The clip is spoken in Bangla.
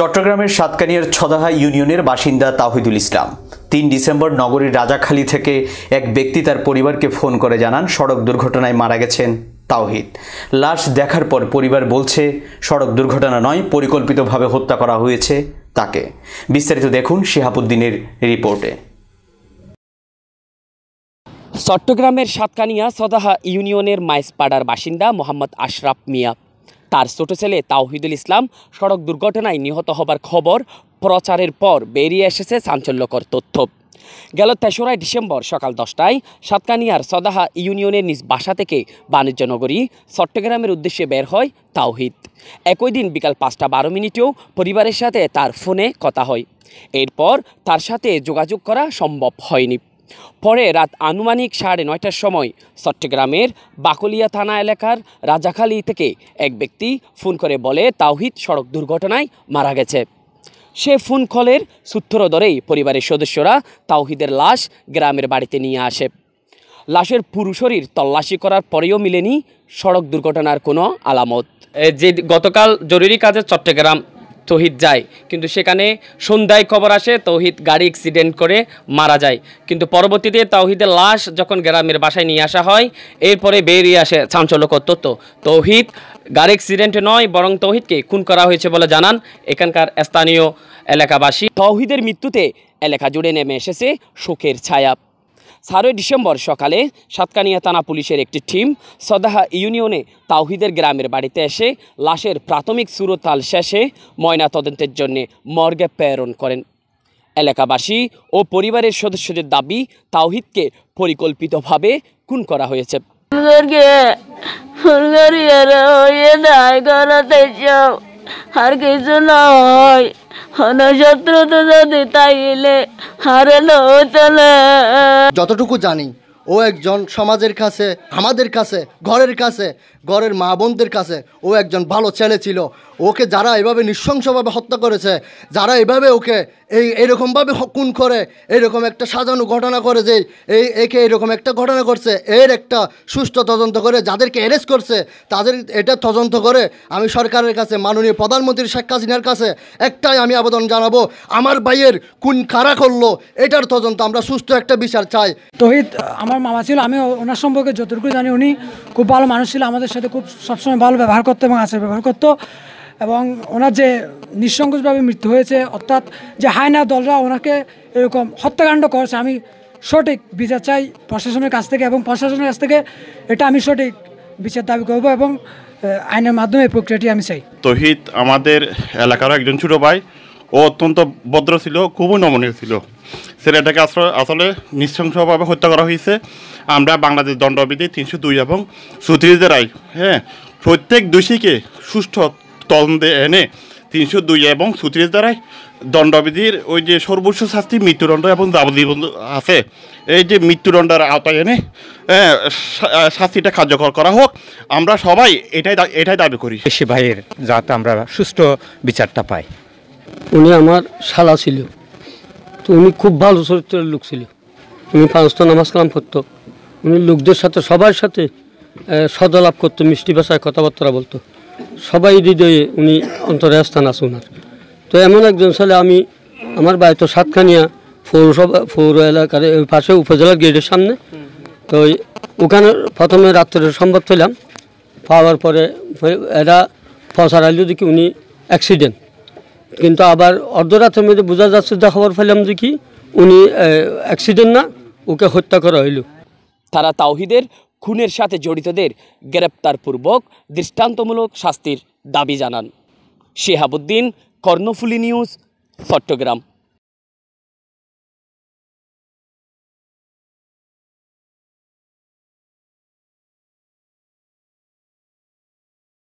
চট্টগ্রামের সাতকানিয়ার ছদাহা ইউনিয়নের বাসিন্দা তাহিদুল ইসলাম তিন ডিসেম্বর নগরীর রাজাখালী থেকে এক ব্যক্তি তার পরিবারকে ফোন করে জানান সড়ক দুর্ঘটনায় মারা গেছেন তাওহিদ লাশ দেখার পর পরিবার বলছে সড়ক দুর্ঘটনা নয় পরিকল্পিতভাবে হত্যা করা হয়েছে তাকে বিস্তারিত দেখুন শিহাবুদ্দিনের রিপোর্টে চট্টগ্রামের সাতকানিয়া সদাহা ইউনিয়নের মাইসপাড়ার বাসিন্দা মোহাম্মদ আশরাফ মিয়া তার ছোট ছেলে তাওহিদুল ইসলাম সড়ক দুর্ঘটনায় নিহত হবার খবর প্রচারের পর বেরিয়ে এসেছে চাঞ্চল্যকর তথ্য গেল তেসরা ডিসেম্বর সকাল দশটায় সাতকানিয়ার সদাহা ইউনিয়নের নিজ বাসা থেকে বাণিজ্য নগরী চট্টগ্রামের উদ্দেশ্যে বের হয় তাওহিদ একই দিন বিকাল পাঁচটা বারো মিনিটেও পরিবারের সাথে তার ফোনে কথা হয় এরপর তার সাথে যোগাযোগ করা সম্ভব হয়নি পরে রাত আনুমানিক সাড়ে নয়টার সময় চট্টগ্রামের বাকলিয়া থানা এলাকার রাজাখালী থেকে এক ব্যক্তি ফোন করে বলে তাওহিদ সড়ক দুর্ঘটনায় মারা গেছে সে ফোন কলের সূত্র ধরেই পরিবারের সদস্যরা তাওহিদের লাশ গ্রামের বাড়িতে নিয়ে আসে লাশের পুরু শরীর তল্লাশি করার পরেও মিলেনি সড়ক দুর্ঘটনার কোনো আলামত যে গতকাল জরুরি কাজে চট্টগ্রাম তৌহিদ যায় কিন্তু সেখানে সন্ধ্যায় খবর আসে তৌহিদ গাড়ি অ্যাক্সিডেন্ট করে মারা যায় কিন্তু পরবর্তীতে তৌহিদের লাশ যখন গ্রামের বাসায় নিয়ে আসা হয় এরপরে বেরিয়ে আসে চাঞ্চল্যকর তথ্য তৌহিদ গাড়ি অ্যাক্সিডেন্ট নয় বরং তৌহিদকে খুন করা হয়েছে বলে জানান এখানকার স্থানীয় এলাকাবাসী তৌহিদের মৃত্যুতে এলাকা জুড়ে নেমে এসেছে শোকের ছায়া সারোই ডিসেম্বর সকালে সাতকানিয়া থানা পুলিশের একটি টিম সদাহা ইউনিয়নে তাওহিদের গ্রামের বাড়িতে এসে লাশের প্রাথমিক সুরতাল শেষে ময়না তদন্তের জন্য মর্গে প্রেরণ করেন এলাকাবাসী ও পরিবারের সদস্যদের দাবি তাওহিদকে পরিকল্পিতভাবে খুন করা হয়েছে আর কিছু নয় হনশত্রু তো যদি তাইলে যতটুকু জানি ও একজন সমাজের কাছে আমাদের কাছে ঘরের কাছে ঘরের মা বোনদের কাছে ও একজন ভালো ছেলে ছিল ওকে যারা এভাবে নৃশংসভাবে হত্যা করেছে যারা এভাবে ওকে এই এরকমভাবে খুন করে এরকম একটা সাজানো ঘটনা করে যে এই একে এরকম একটা ঘটনা করছে এর একটা সুষ্ঠু তদন্ত করে যাদেরকে অ্যারেস্ট করছে তাদের এটা তদন্ত করে আমি সরকারের কাছে মাননীয় প্রধানমন্ত্রী শেখ হাসিনার কাছে একটাই আমি আবেদন জানাবো আমার ভাইয়ের কোন কারা করলো এটার তদন্ত আমরা সুস্থ একটা বিচার চাই তহিত আমার মামা ছিল আমি ওনার সম্পর্কে যতটুকু জানি উনি খুব ভালো মানুষ ছিল আমাদের আমাদের সাথে খুব সবসময় ভালো ব্যবহার করতো এবং আচার ব্যবহার করতো এবং ওনার যে নিঃসংকোচভাবে মৃত্যু হয়েছে অর্থাৎ যে হায়না দলরা ওনাকে এরকম হত্যাকাণ্ড করেছে আমি সঠিক বিচার চাই প্রশাসনের কাছ থেকে এবং প্রশাসনের কাছ থেকে এটা আমি সঠিক বিচার দাবি করব এবং আইনের মাধ্যমে প্রক্রিয়াটি আমি চাই তহিদ আমাদের এলাকারও একজন ছোটো ভাই ও অত্যন্ত ভদ্র ছিল খুবই নমনীয় ছিল ছেলেটাকে আসলে আসলে নৃশংসভাবে হত্যা করা হয়েছে আমরা বাংলাদেশ দণ্ডবিধি তিনশো দুই এবং সুতিরিদের রায় হ্যাঁ প্রত্যেক দোষীকে সুষ্ঠু তদন্তে এনে তিনশো দুই এবং সুত্রিশ দ্বারাই দণ্ডবিধির ওই যে সর্বোচ্চ শাস্তি মৃত্যুদণ্ড এবং যাবজীবন আছে এই যে মৃত্যুদণ্ডের আওতায় এনে হ্যাঁ, শাস্তিটা কার্যকর করা হোক আমরা সবাই এটাই এটাই দাবি করি সে ভাইয়ের যাতে আমরা সুষ্ঠু বিচারটা পাই উনি আমার শালা ছিল তো উনি খুব ভালো চরিত্রের লোক ছিল উনি পাঁচটা নামাজ কালাম করতো উনি লোকদের সাথে সবার সাথে সদালাপ করতো মিষ্টি ভাষায় কথাবার্তা বলতো সবাই হৃদয়ে উনি অন্তরে স্থান আছে ওনার তো এমন একজন ছেলে আমি আমার বাড়ি তো সাতখানিয়া পৌরসভা পৌর এলাকার পাশে উপজেলার গেটের সামনে তো ওখানে প্রথমে রাত্রে সম্ভব পেলাম পাওয়ার পরে এরা ফসার আলু দেখি উনি অ্যাক্সিডেন্ট কিন্তু আবার অর্ধরাতের মধ্যে বোঝা যাচ্ছে দেখাবার খবর পেলাম দেখি উনি অ্যাক্সিডেন্ট না ওকে হত্যা করা হইলো তারা তাওহিদের খুনের সাথে জড়িতদের গ্রেপ্তারপূর্বক দৃষ্টান্তমূলক শাস্তির দাবি জানান শেহাবুদ্দিন কর্ণফুলি নিউজ চট্টগ্রাম